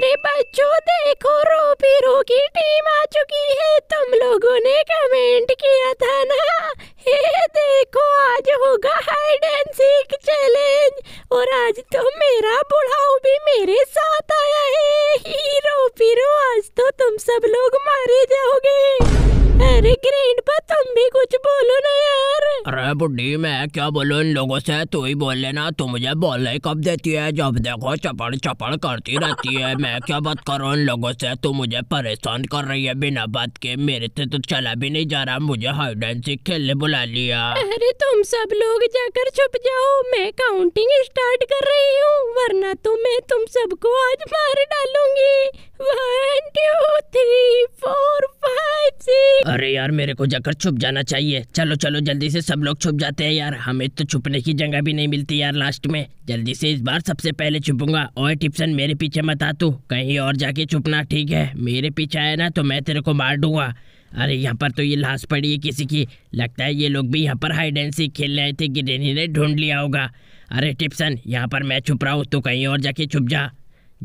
अरे बच्चों देखो रोपीरो की टीम आ चुकी है तुम लोगों ने कमेंट किया था ना हे देखो आज होगा हाइड एंड सीक चैलेंज और आज तो मेरा बुढ़ाऊ भी मेरे साथ आया है हीरो पीरो आज तो तुम सब लोग मारे जाओगे अरे ग्रीन पर तुम भी कुछ बोलो ना यार अरे बुढ़ी मैं क्या बोलूँ इन लोगों से तू ही बोल लेना तू मुझे बोलने कब देती है जब देखो चपड़ चपड़ करती रहती है मैं क्या बात करूँ इन लोगों से तू मुझे परेशान कर रही है बिना बात के मेरे से तो चला भी नहीं जा रहा मुझे हाई एंड खेलने बुला लिया अरे तुम सब लोग जाकर छुप जाओ मैं काउंटिंग स्टार्ट कर रही हूँ वरना तो मैं तुम सबको आज मार डालूंगी अरे यार मेरे को जाकर छुप जाना चाहिए चलो चलो जल्दी से सब लोग छुप जाते हैं यार हमें तो छुपने की जगह भी नहीं मिलती यार लास्ट में जल्दी से इस बार सबसे पहले छुपूंगा और टिप्सन मेरे पीछे मत आ तू कहीं और जाके छुपना ठीक है मेरे पीछे आया ना तो मैं तेरे को मार दूंगा अरे यहाँ पर तो ये लाश पड़ी है किसी की लगता है ये लोग भी यहाँ पर हाइड एंड सीख खेलने आए थे गिरेनी ने ढूंढ लिया होगा अरे टिप्सन यहाँ पर मैं छुप रहा हूँ तो कहीं और जाके छुप जा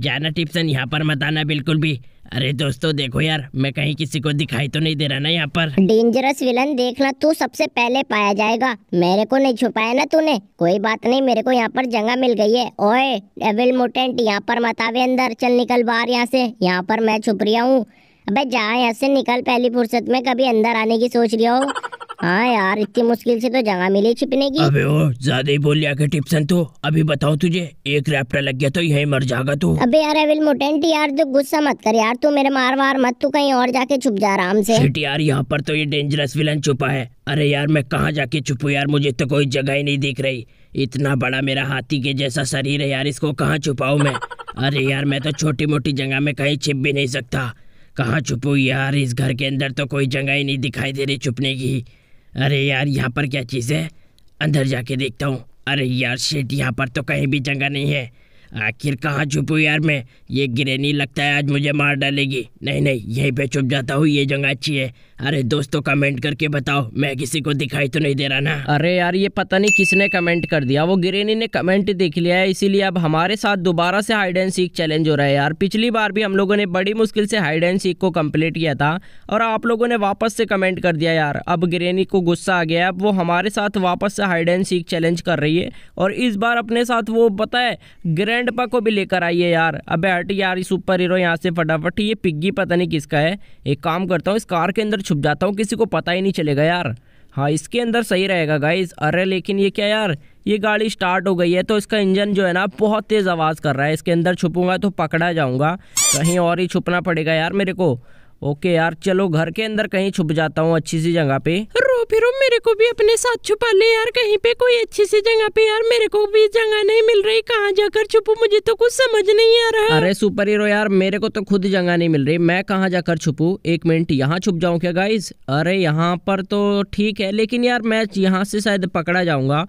जाना टिप्सन यहाँ पर मत आना बिल्कुल भी अरे दोस्तों देखो यार मैं कहीं किसी को दिखाई तो नहीं दे रहा ना यहाँ पर डेंजरस विलन देखना तू तो सबसे पहले पाया जाएगा मेरे को नहीं छुपाया ना तूने कोई बात नहीं मेरे को यहाँ पर जगह मिल गई है ओए डेविल मोटेंट यहाँ पर मत आवे अंदर चल निकल बाहर यहाँ से यहाँ पर मैं छुप रहा हूँ अबे जा यहाँ से निकल पहली फुर्सत में कभी अंदर आने की सोच रहा हूँ हाँ यार इतनी मुश्किल से तो जगह मिली छिपने की अबे ओ ज्यादा ही बोल लिया के टिप्सन तो अभी बताओ तुझे एक रैप्टर लग गया तो यही मर जाएगा तू अबे यार एविल मोटेंट यार तो गुस्सा मत कर यार तू मेरे मार मार मत तू कहीं और जाके छुप जा आराम से शिट यार यहाँ पर तो ये डेंजरस विलन छुपा है अरे यार मैं कहाँ जाके छुपू यार मुझे तो कोई जगह ही नहीं दिख रही इतना बड़ा मेरा हाथी के जैसा शरीर है यार इसको कहाँ छुपाऊ मैं अरे यार मैं तो छोटी मोटी जगह में कहीं छिप भी नहीं सकता कहाँ छुपू यार इस घर के अंदर तो कोई जगह ही नहीं दिखाई दे रही छुपने की अरे यार यहाँ पर क्या चीज़ है अंदर जाके देखता हूँ अरे यार शेट यहाँ पर तो कहीं भी जगह नहीं है आखिर कहाँ छुपू यार मैं ये गिरे नहीं लगता है आज मुझे मार डालेगी नहीं नहीं यहीं पे छुप जाता हूँ ये जगह अच्छी है अरे दोस्तों कमेंट करके बताओ मैं किसी को दिखाई तो नहीं दे रहा ना अरे यार ये पता नहीं किसने कमेंट कर दिया वो ग्रेनी ने कमेंट देख लिया है इसीलिए अब हमारे साथ दोबारा से हाइड एंड सीख चैलेंज हो रहा है यार पिछली बार भी हम लोगों ने बड़ी मुश्किल से हाइड एंड सीख को कम्प्लीट किया था और आप लोगों ने वापस से कमेंट कर दिया यार अब ग्रेनी को गुस्सा आ गया अब वो हमारे साथ वापस से हाइड एंड सीख चैलेंज कर रही है और इस बार अपने साथ वो पता है ग्रैंड पा को भी लेकर आई है यार अब हट यार सुपर हीरो यहाँ से फटाफट ये पिग्गी पता नहीं किसका है एक काम करता हूँ इस कार के अंदर छुप जाता हूँ किसी को पता ही नहीं चलेगा यार हाँ इसके अंदर सही रहेगा गाइज अरे लेकिन ये क्या यार ये गाड़ी स्टार्ट हो गई है तो इसका इंजन जो है ना बहुत तेज़ आवाज़ कर रहा है इसके अंदर छुपूंगा तो पकड़ा जाऊँगा कहीं और ही छुपना पड़ेगा यार मेरे को ओके यार चलो घर के अंदर कहीं छुप जाता हूँ अच्छी सी जगह पे रो फिरो मेरे को भी अपने साथ छुपा ले यार कहीं पे कोई अच्छी सी जगह पे यार मेरे को भी जगह नहीं मिल रही कहाँ जाकर छुपू मुझे तो कुछ समझ नहीं आ रहा अरे सुपर हीरो यार मेरे को तो खुद जगह नहीं मिल रही मैं कहाँ जाकर छुपू एक मिनट यहाँ छुप जाऊँ क्या गाइज अरे यहाँ पर तो ठीक है लेकिन यार मैं यहाँ से शायद पकड़ा जाऊंगा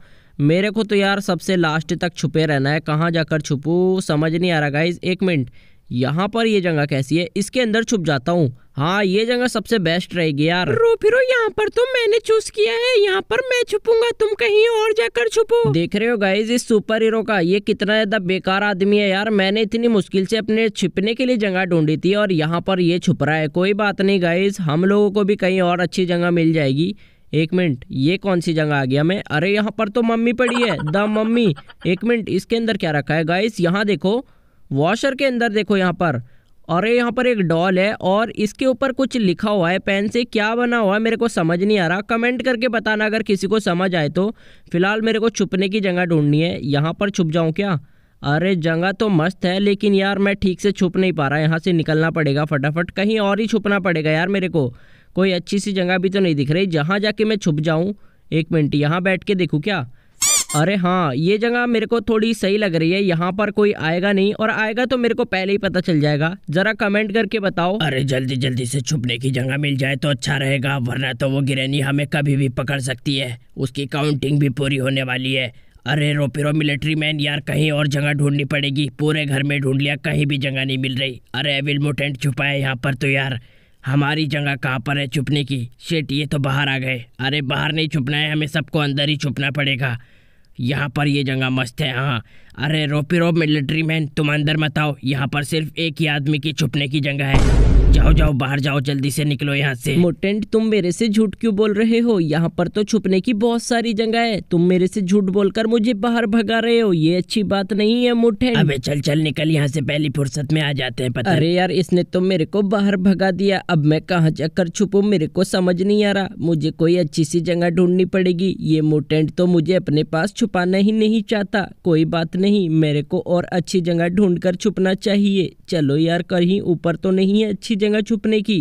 मेरे को तो यार सबसे लास्ट तक छुपे रहना है कहाँ जाकर छुपू समझ नहीं आ रहा गाइज एक मिनट यहाँ पर ये जगह कैसी है इसके अंदर छुप जाता हूँ हाँ ये जगह सबसे बेस्ट रहेगी यार रो फिरो यहाँ पर तो मैंने चूज किया है यहाँ पर मैं छुपूंगा तुम कहीं और जाकर छुपो देख रहे हो गाइज इस सुपर हीरो का ये कितना ज्यादा बेकार आदमी है यार मैंने इतनी मुश्किल से अपने छिपने के लिए जगह ढूंढी थी और यहाँ पर ये छुप रहा है कोई बात नहीं गाइज हम लोगों को भी कहीं और अच्छी जगह मिल जाएगी एक मिनट ये कौन सी जगह आ गया मैं अरे यहाँ पर तो मम्मी पड़ी है द मम्मी एक मिनट इसके अंदर क्या रखा है गाइस यहाँ देखो वॉशर के अंदर देखो यहाँ पर और ये यहाँ पर एक डॉल है और इसके ऊपर कुछ लिखा हुआ है पेन से क्या बना हुआ है मेरे को समझ नहीं आ रहा कमेंट करके बताना अगर किसी को समझ आए तो फिलहाल मेरे को छुपने की जगह ढूंढनी है यहाँ पर छुप जाऊँ क्या अरे जगह तो मस्त है लेकिन यार मैं ठीक से छुप नहीं पा रहा यहाँ से निकलना पड़ेगा फटाफट कहीं और ही छुपना पड़ेगा यार मेरे को कोई अच्छी सी जगह भी तो नहीं दिख रही जहाँ जाके मैं छुप जाऊँ एक मिनट यहाँ बैठ के देखूँ क्या अरे हाँ ये जगह मेरे को थोड़ी सही लग रही है यहाँ पर कोई आएगा नहीं और आएगा तो मेरे को पहले ही पता चल जाएगा जरा कमेंट करके बताओ अरे जल्दी जल्दी से छुपने की जगह मिल जाए तो अच्छा रहेगा वरना तो वो गिरैनी हमें कभी भी पकड़ सकती है उसकी काउंटिंग भी पूरी होने वाली है अरे रोपिरो मिलिट्री मैन यार कहीं और जगह ढूंढनी पड़ेगी पूरे घर में ढूंढ लिया कहीं भी जगह नहीं मिल रही अरे एविल मोटेंट छुपा है यहाँ पर तो यार हमारी जगह कहाँ पर है छुपने की शेट ये तो बाहर आ गए अरे बाहर नहीं छुपना है हमें सबको अंदर ही छुपना पड़ेगा यहाँ पर ये जगह मस्त है हाँ अरे रोपी रोप मिलिट्री मैन तुम अंदर मत आओ यहाँ पर सिर्फ एक ही आदमी की छुपने की जगह है जाओ जाओ बाहर जाओ जल्दी से निकलो यहाँ से मोटेंट तुम मेरे से झूठ क्यों बोल रहे हो यहाँ पर तो छुपने की बहुत सारी जगह है तुम मेरे से झूठ बोलकर मुझे बाहर भगा रहे हो ये अच्छी बात नहीं है मोटेंट अबे चल चल निकल यहाँ से पहली फुर्सत में आ जाते हैं पता अरे यार इसने तो मेरे को बाहर भगा दिया अब मैं कहाँ जाकर छुपू मेरे को समझ नहीं आ रहा मुझे कोई अच्छी सी जगह ढूंढनी पड़ेगी ये मोटेंट तो मुझे अपने पास छुपाना ही नहीं चाहता कोई बात नहीं नहीं मेरे को और अच्छी जगह ढूंढ कर छुपना चाहिए चलो यार कहीं ऊपर तो नहीं है अच्छी जगह छुपने की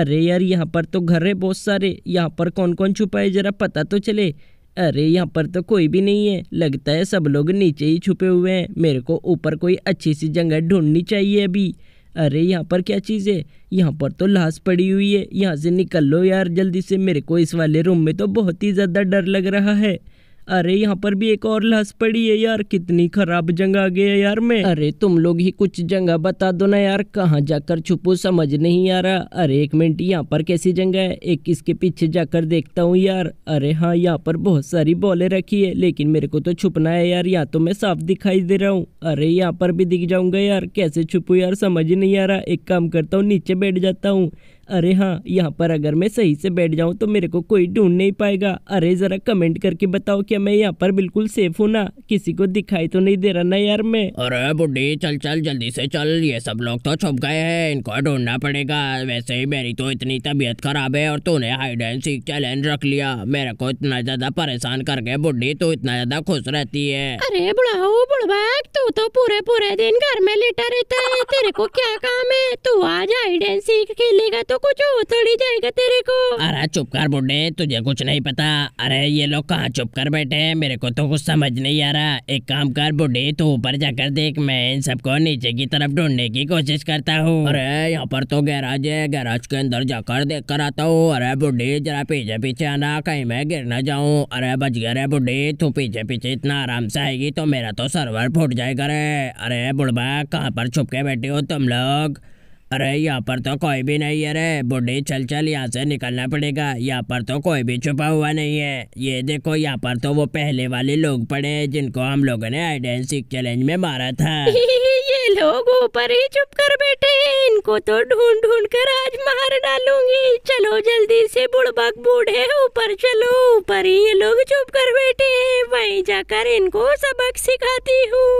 अरे यार यहाँ पर तो घर है बहुत सारे यहाँ पर कौन कौन छुपा है ज़रा पता तो चले अरे यहाँ पर तो कोई भी नहीं है लगता है सब लोग नीचे ही छुपे हुए हैं मेरे को ऊपर कोई अच्छी सी जगह ढूंढनी चाहिए अभी अरे यहाँ पर क्या चीज़ है यहाँ पर तो लाश पड़ी हुई है यहाँ से निकल लो यार जल्दी से मेरे को इस वाले रूम में तो बहुत ही ज़्यादा डर लग रहा है अरे यहाँ पर भी एक और लाश पड़ी है यार कितनी खराब जंग आ गया यार मैं अरे तुम लोग ही कुछ जंगा बता दो ना यार कहाँ जाकर छुपो समझ नहीं आ रहा अरे एक मिनट यहाँ पर कैसी जंग है एक इसके पीछे जाकर देखता हूँ यार अरे हाँ यहाँ पर बहुत सारी बॉले रखी है लेकिन मेरे को तो छुपना है यार यहाँ तो मैं साफ दिखाई दे रहा हूँ अरे यहाँ पर भी दिख जाऊंगा यार कैसे छुपू यार समझ नहीं आ रहा एक काम करता हूँ नीचे बैठ जाता हूँ अरे हाँ यहाँ पर अगर मैं सही से बैठ जाऊँ तो मेरे को कोई ढूंढ नहीं पाएगा अरे ज़रा कमेंट करके बताओ क्या मैं यहाँ पर बिल्कुल सेफ हूँ ना किसी को दिखाई तो नहीं दे रहा ना यार मैं अरे बुढ़ी चल चल जल्दी से चल ये सब लोग तो छुप गए हैं इनको ढूंढना पड़ेगा वैसे ही मेरी तो इतनी तबीयत खराब है और तूने हाइड एंड सीख चैलेंज रख लिया मेरे को इतना ज्यादा परेशान कर गए बुढ़ी तो इतना ज्यादा खुश रहती है अरे बुढ़ाओ बुढ़वा तू तो पूरे पूरे दिन घर में लेटा रहता है तेरे को क्या काम है तू आज हाइड एंड सीख खेलेगा तो कुछ हो ही जाएगा तेरे को अरे चुप कर बुढ़े तुझे कुछ नहीं पता अरे ये लोग कहाँ चुप कर बैठे हैं मेरे को तो कुछ समझ नहीं आ रहा एक काम कर बुढ़े तू तो ऊपर जाकर देख मैं इन सबको नीचे की तरफ ढूंढने की कोशिश करता हूँ अरे यहाँ पर तो गैराज है गैराज के अंदर जाकर देख कर आता हूँ अरे बुढ़ी जरा पीछे पीछे आना कहीं मैं गिर ना जाऊँ अरे बच गए रे बुढ़ी तू पीछे पीछे इतना आराम से आएगी तो मेरा तो सर्वर फूट जाएगा रे अरे बुढ़वा कहाँ पर छुप के बैठे हो तुम लोग अरे यहाँ पर तो कोई भी नहीं है रे बुढ़ी चल चल यहाँ से निकलना पड़ेगा यहाँ पर तो कोई भी छुपा हुआ नहीं है ये देखो यहाँ पर तो वो पहले वाले लोग पड़े जिनको हम लोगों ने आइडेंसिक चैलेंज में मारा था ये लोग ऊपर ही छुप कर बैठे हैं इनको तो ढूंढ ढूंढ कर आज मार डालूंगी जाएगी चलो जल्दी से बुड़बक बूढ़े ऊपर चलो ऊपर ये लोग चुप कर बैठे हैं वहीं जाकर इनको सबक सिखाती हूँ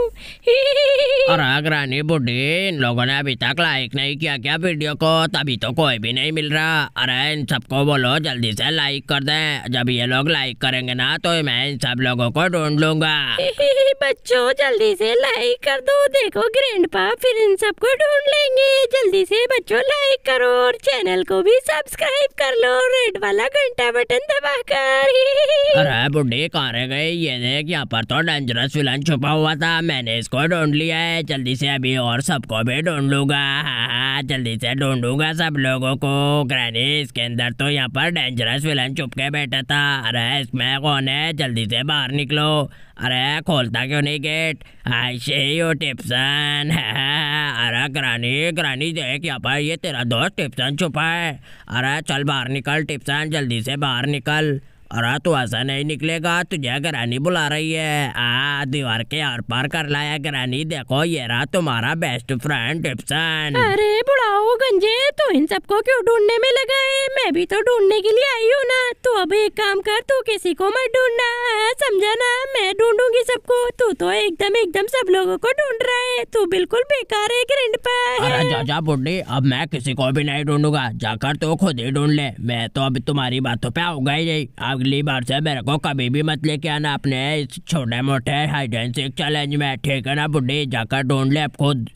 और अग्रानी बुढ़े इन लोगों ने अभी तक लाइक नहीं किया क्या वीडियो को तभी तो कोई भी नहीं मिल रहा अरे इन सबको बोलो जल्दी से लाइक कर दे जब ये लोग लाइक करेंगे ना तो मैं इन सब लोगों को ढूंढ लूंगा बच्चों जल्दी से लाइक कर दो देखो ग्रैंडपा फिर इन सबको ढूंढ लेंगे जल्दी से बच्चों लाइक करो और चैनल को भी सब्सक्राइब कर लो रेड वाला घंटा बटन दबा कर अरे बुढ़े कहाँ रह गए ये देख यहाँ पर तो डेंजरस विलन छुपा हुआ था मैंने इसको ढूंढ लिया है जल्दी से अभी और सबको भी ढूंढ लूंगा हाँ, जल्दी से ढूंढूंगा सब लोगों को ग्रैनी इसके अंदर तो यहाँ पर डेंजरस विलन छुप के बैठा था अरे इसमें कौन है जल्दी से बाहर निकलो अरे खोलता क्यों नहीं गेट आई से यू टिप्सन अरे ग्रानी ग्रानी है क्या ये तेरा दोस्त टिप्सन छुपा है अरे चल बाहर निकल टिप्सन जल्दी से बाहर निकल अरे तू ऐसा नहीं निकलेगा तुझे गरानी बुला रही है आ दीवार के आर पार कर लाया गरानी देखो ये रहा तुम्हारा बेस्ट फ्रेंड टिप्सन अरे बुलाओ गंजे तू तो इन सबको क्यों ढूंढने में लगा है मैं भी तो ढूंढने के लिए आई हूँ ना तू अब एक काम कर तू किसी को मत ढूंढना सबको तू तो एकदम एकदम सब लोगों को ढूंढ रहा है तू बिल्कुल बेकार है ग्रिंड अरे जा जा अब मैं किसी को भी नहीं ढूंढूंगा जाकर तो खुद ही ढूंढ ले मैं तो अब तुम्हारी बातों पे आऊंगा ही नहीं अगली बार से मेरे को कभी भी मत लेके आना अपने इस छोटे मोटे हाइडन चैलेंज में ठीक है ना बुढ़ी जाकर ढूंढ ले अब खुद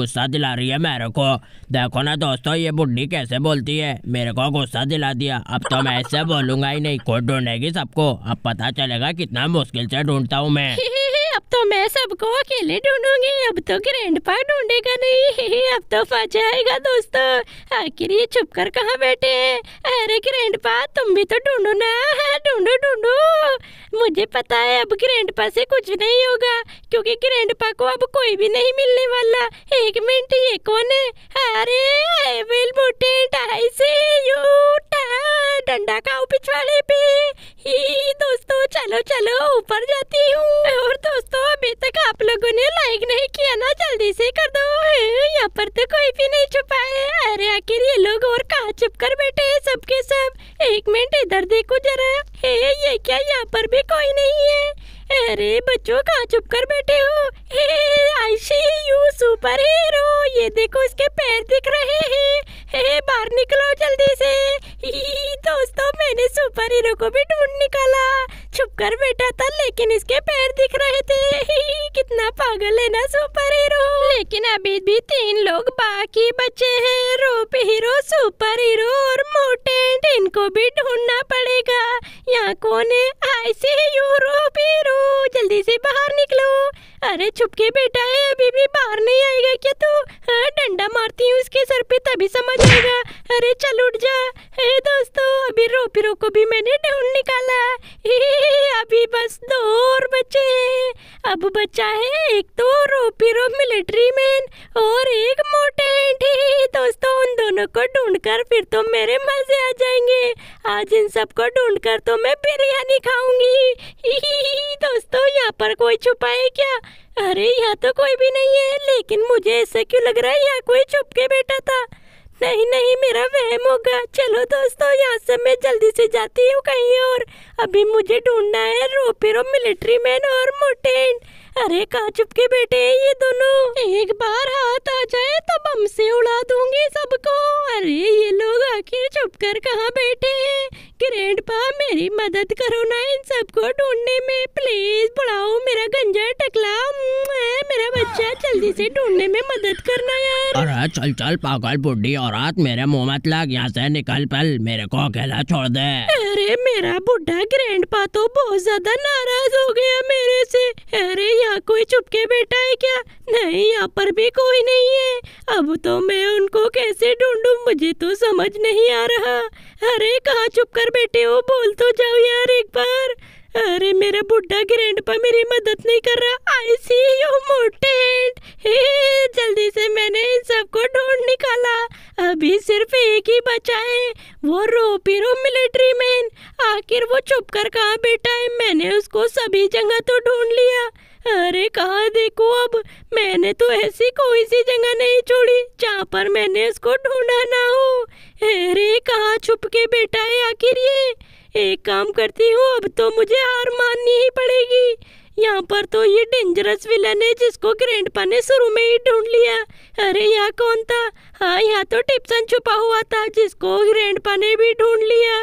गुस्सा दिला रही है मेरे को देखो ना दोस्तों ये बुढ़ी कैसे बोलती है मेरे को गुस्सा दिला दिया अब तो मैं इससे बोलूंगा ही नहीं खुद ढूंढेगी सबको अब पता चलेगा कितना मुश्किल से ढूंढता हूँ मैं तो मैं सबको अकेले ढूंढूंगी अब तो पा ढूंढेगा नहीं अब तो फंस आएगा दोस्तों आखिर ये छुप कर कहाँ बैठे है अरे पा तुम भी तो ढूंढो ना हाँ, ढूंढो ढूंढो मुझे पता है अब ग्रैंड पा से कुछ नहीं होगा क्योंकि पा को अब कोई भी नहीं मिलने वाला एक मिनट ये कौन है अरे आई चलो चलो ऊपर जाती हूँ और दोस्तों अभी तक आप लोगों ने लाइक नहीं किया ना जल्दी से कर दो यहाँ पर तो कोई भी नहीं छुपा है अरे आखिर ये लोग और कहा छुप कर बैठे है सबके सब एक मिनट इधर देखो जरा हे ये क्या यहाँ पर भी कोई नहीं है अरे बच्चों कहाँ छुप कर बैठे हो hey Aayshi you super hero ये देखो इसके पैर दिख रहे हैं हे बाहर निकलो जल्दी से दोस्तों मैंने सुपर हीरो को भी ढूंढ निकाला छुप कर बैठा था लेकिन इसके पैर दिख रहे थे कितना पागल है ना सुपर हीरो लेकिन अभी भी तीन लोग बाकी बचे हैं रोप हीरो सुपर हीरो और मोटेंट इनको भी ढूंढना पड़ेगा यहाँ कौन है आई सी यूरोप हीरो जल्दी से बाहर निकलो अरे चुपके बेटा है अभी भी बाहर नहीं आएगा क्या तू हाँ, डंडा मारती हूँ उसके सर पे तभी समझ आएगा अरे चल उठ जा हे दोस्तों अभी रो रोपिरो को भी मैंने ढूंढ निकाला हे, अभी बस दो और बचे हैं अब बचा है एक तो रो रोपिरो मिलिट्री मैन और एक मोटे दोस्तों उन दोनों को ढूंढकर फिर तो मेरे मजे आ जाएंगे आज इन सबको ढूंढकर तो मैं बिरयानी खाऊंगी दोस्तों यहाँ पर कोई छुपा है क्या अरे यहाँ तो कोई भी नहीं है लेकिन मुझे ऐसा क्यों लग रहा है यहाँ कोई छुप के बैठा था नहीं नहीं मेरा वहम होगा चलो दोस्तों यहाँ से मैं जल्दी से जाती हूँ कहीं और अभी मुझे ढूंढना है रोपेरो मिलिट्री मैन और मोटेन अरे कहाँ छुप के बैठे हैं ये दोनों एक बार हाथ आ जाए तो बम से उड़ा दूंगी सबको अरे ये लोग आखिर छुप कर कहाँ बैठे ग्रैंडपा मेरी मदद करो ना इन सबको ढूंढने में प्लीज बुलाओ मेरा गंजा टकला मेरा बच्चा जल्दी से ढूंढने में मदद करना यार अरे चल चल पागल बुढ़ी रात मेरे मुँह मत लग यहाँ से निकल पल मेरे को अकेला छोड़ दे अरे मेरा बुढ़ा ग्रैंडपा तो बहुत ज्यादा नाराज हो गया मेरे से अरे यहाँ कोई चुपके बैठा है क्या नहीं यहाँ पर भी कोई नहीं है अब तो मैं उनको कैसे ढूंढूं मुझे तो समझ नहीं आ रहा अरे कहाँ चुप कर बैठे हो बोल तो जाओ यार एक बार अरे मेरा बुढ़ा ग्रैंडपा मेरी मदद नहीं कर रहा आई सी यू मोटेड जल्दी से मैंने इन सबको ढूंढ निकाला अभी सिर्फ एक ही बचा है वो रोपीरो मिलिट्री मैन आखिर वो चुप कर कहाँ बैठा है मैंने उसको सभी जगह तो ढूंढ लिया अरे कहा देखो अब मैंने तो ऐसी कोई सी जगह नहीं छोड़ी जहाँ पर मैंने उसको ढूंढा ना हो अरे कहा छुप के बेटा है आखिर ये एक काम करती हूँ अब तो मुझे हार माननी ही पड़ेगी यहाँ पर तो ये डेंजरस विलन है जिसको पा ने शुरू में ही ढूंढ लिया अरे यहाँ कौन था हाँ यहाँ तो टिप्सन छुपा हुआ था जिसको पा ने भी ढूंढ लिया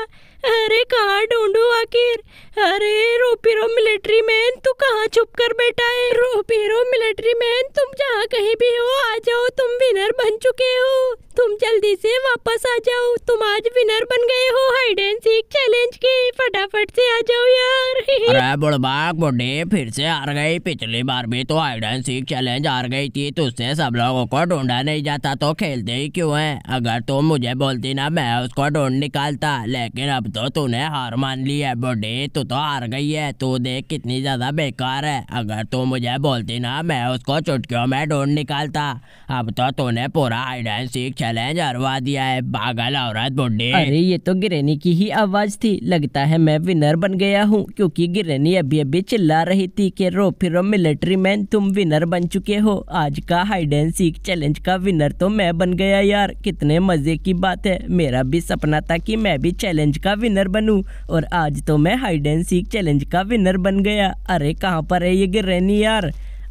अरे कहाँ ढूंढू आखिर अरे रो मिलिट्री में तू तो कहाँ छुप कर बैठा है रो पीरो मिलिट्री मैन तुम जहाँ कहीं भी हो आ जाओ तुम विनर बन चुके हो तुम जल्दी से वापस आ जाओ तुम आज विनर बन गए हो हाइड एंड सीक चैलेंज के फटाफट से आ जाओ यार अरे बुड़बाक बुढ़े फिर से हार गई पिछली बार भी तो हाइड एंड सीक चैलेंज हार गई थी तुझसे तो सब लोगों को ढूंढा नहीं जाता तो खेलते ही क्यों है अगर तुम मुझे बोलती ना मैं उसको ढूंढ निकालता लेकिन अब तो तूने हार मान ली है बुढ़े तू तो हार गई है तू देख कितनी ज्यादा बोलना बेकार है अगर तू मुझे बोलती ना मैं उसको चुटकियों में ढूंढ निकालता अब तो तूने पूरा हाइड एंड सीख चैलेंज हरवा दिया है पागल औरत बुढ़ी अरे ये तो गिरेनी की ही आवाज थी लगता है मैं विनर बन गया हूँ क्योंकि गिरेनी अभी अभी चिल्ला रही थी कि रो फिरो मिलिट्री मैन तुम विनर बन चुके हो आज का हाइड एंड सीख चैलेंज का विनर तो मैं बन गया यार कितने मजे की बात है मेरा भी सपना था की मैं भी चैलेंज का विनर बनू और आज तो मैं हाइड एंड सीख चैलेंज का विनर बन गया अरे कहाँ पर है ये गिरैनी यार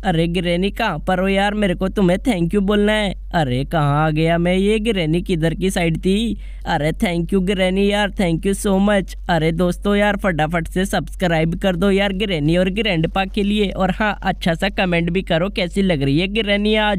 अरे गिरैनी कहाँ पर हो यार मेरे को तुम्हें थैंक यू बोलना है अरे कहाँ आ गया मैं ये गिरैनी किधर की साइड थी अरे थैंक यू गिरैनी यार थैंक यू सो मच अरे दोस्तों यार फटाफट से सब्सक्राइब कर दो यार गिरैनी और ग्रैंडपा के लिए और हाँ अच्छा सा कमेंट भी करो कैसी लग रही है गिरैनी आज